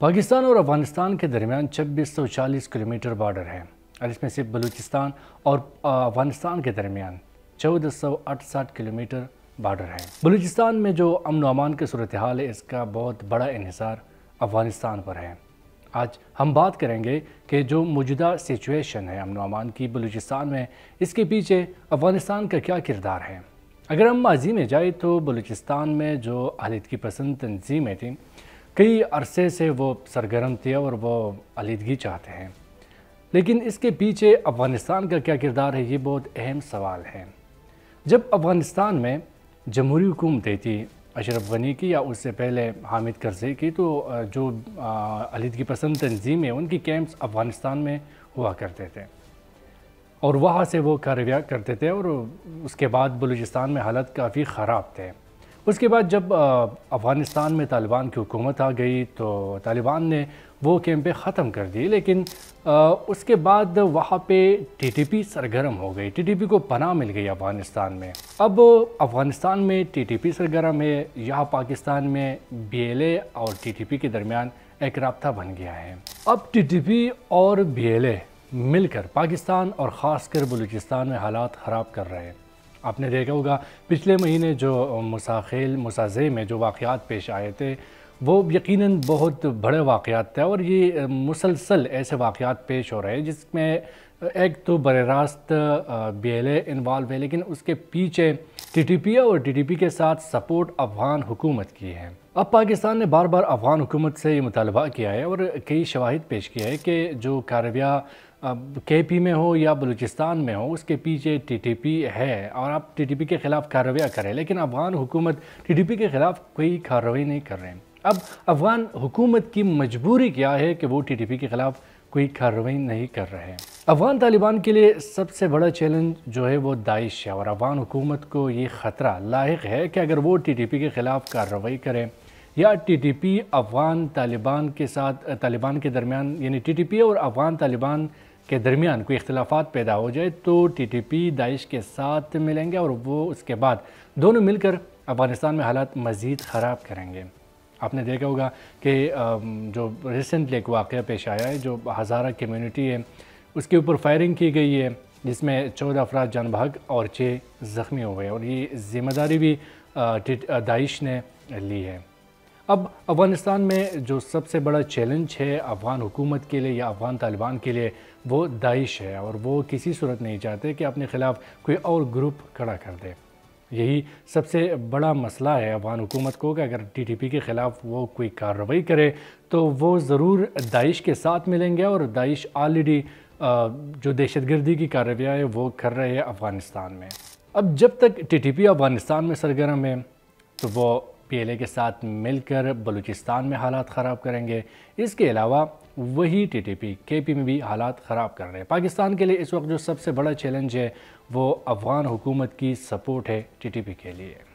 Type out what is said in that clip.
पाकिस्तान और अफगानिस्तान के दरमियान छब्बीस सौ चालीस किलोमीटर बॉर्डर है और इसमें से बलूचिस्तान और अफगानिस्तान के दरमियान चौदह सौ किलोमीटर बॉर्डर है बलूचिस्तान में जो अमन अमान की सूरत हाल है इसका बहुत बड़ा इहसार अफगानिस्तान पर है आज हम बात करेंगे कि जो मौजूदा सिचुएशन है अमन अमान की बलूचिस्तान में इसके पीछे अफगानिस्तान का क्या किरदार है अगर हम माजी में जाए तो बलूचिस्तान में जो अहलीदगी पसंद तंजीमें थीं कई अरसे से वो सरगर्म थे और वो अलीदगी चाहते हैं लेकिन इसके पीछे अफ़गानिस्तान का क्या किरदार है ये बहुत अहम सवाल है जब अफ़गानिस्तान में जमहूरी हुकूमतें थी अशरफ गनी की या उससे पहले हामिद करजे की तो जो अलीदगी पसंद तंजीम है उनकी कैंप्स अफ़गानिस्तान में हुआ करते थे और वहाँ से वो कार्रवाई करते थे और उसके बाद बलूचिस्तान में हालत काफ़ी ख़राब थे उसके बाद जब अफ़गानिस्तान में तालिबान की हुकूमत आ गई तो तालिबान ने वो कैंपें ख़त्म कर दी लेकिन आ, उसके बाद वहाँ पे टीटीपी सरगर्म हो गई टीटीपी को पनाह मिल गई अफ़गानिस्तान में अब अफ़गानिस्तान में टीटीपी सरगर्म है यहाँ पाकिस्तान में बीएलए और टीटीपी के दरमियान एक रबता बन गया है अब टी और बी मिलकर पाकिस्तान और ख़ासकर बलूचिस्तान में हालात ख़राब कर रहे हैं आपने देखा होगा पिछले महीने जो मुसाखिल मुसाजे में जो वाक़ात पेश आए थे वो यकीनन बहुत बड़े वाक़ात थे और ये मुसलसल ऐसे वाक़ात पेश हो रहे हैं जिसमें एक तो बर रास्त बी एल इन्वाल्व है लेकिन उसके पीछे टी टी पी और टी टी पी के साथ सपोर्ट अफगान हुकूमत की है अब पाकिस्तान ने बार बार अफगान हुकूमत से ये मुतालबा किया है और कई शवाहद पेश किया है कि जो कार्रवाई के पी में हो या बलूचिस्तान में हो उसके पीछे टी टी पी है और आप टी टी पी के ख़िलाफ़ कार्रवाई करें लेकिन अफ़गान हुकूमत टी टी पी के ख़िलाफ़ कोई कार्रवाई नहीं कर रहे हैं अब अफ़गान हुकूमत की मजबूरी क्या है कि वो टी टी पी के ख़िलाफ़ कोई कार्रवाई नहीं कर रहे हैं अफ़गान तालिबान के लिए सबसे बड़ा चैलेंज जो है वो दाइश है और अफ़गान हुकूमत को ये ख़तरा लाइक है कि अगर वो टी टी पी के ख़िलाफ़ कार्रवाई करें या T T P Afghan Taliban के साथ तालिबान के दरमियान यानी टी टी पी और अफ़गान तालिबान के दरमियान कोई इख्तलाफा पैदा हो जाए तो टी टी पी दाइश के साथ मिलेंगे और वो उसके बाद दोनों मिलकर अफ़गानिस्तान में हालात मज़ीद ख़राब करेंगे आपने देखा होगा कि जो रिसेंटली एक वाक़ पेश आया है जो हज़ारा कम्यूनिटी है उसके ऊपर फायरिंग की गई है जिसमें चौदह अफराज जान भाग और छः ज़ख्मी हुए और ये ज़िम्मेदारी भी दाइश ने ली है अब अफ़गानिस्तान में जो सबसे बड़ा चैलेंज है अफ़गान हुकूमत के लिए या अफ़गान तालिबान के लिए वो दाइश है और वो किसी सूरत नहीं चाहते कि अपने ख़िलाफ़ कोई और ग्रुप खड़ा कर दे यही सबसे बड़ा मसला है अफगान हुकूमत को कि अगर टीटीपी के ख़िलाफ़ वो कोई कार्रवाई करे तो वो ज़रूर दाइश के साथ मिलेंगे और दाइश ऑलरेडी जो दहशत गर्दी की कार्रवाई है वो कर रहे हैं अफ़गानिस्तान में अब जब तक टीटीपी अफ़गानिस्तान में सरगर्म है तो वो पीएलए के साथ मिलकर बलूचिस्तान में हालात ख़राब करेंगे इसके अलावा वही टीटीपी केपी में भी हालात ख़राब कर रहे हैं पाकिस्तान के लिए इस वक्त जो सबसे बड़ा चैलेंज है वो अफ़गान हुकूमत की सपोर्ट है टीटीपी के लिए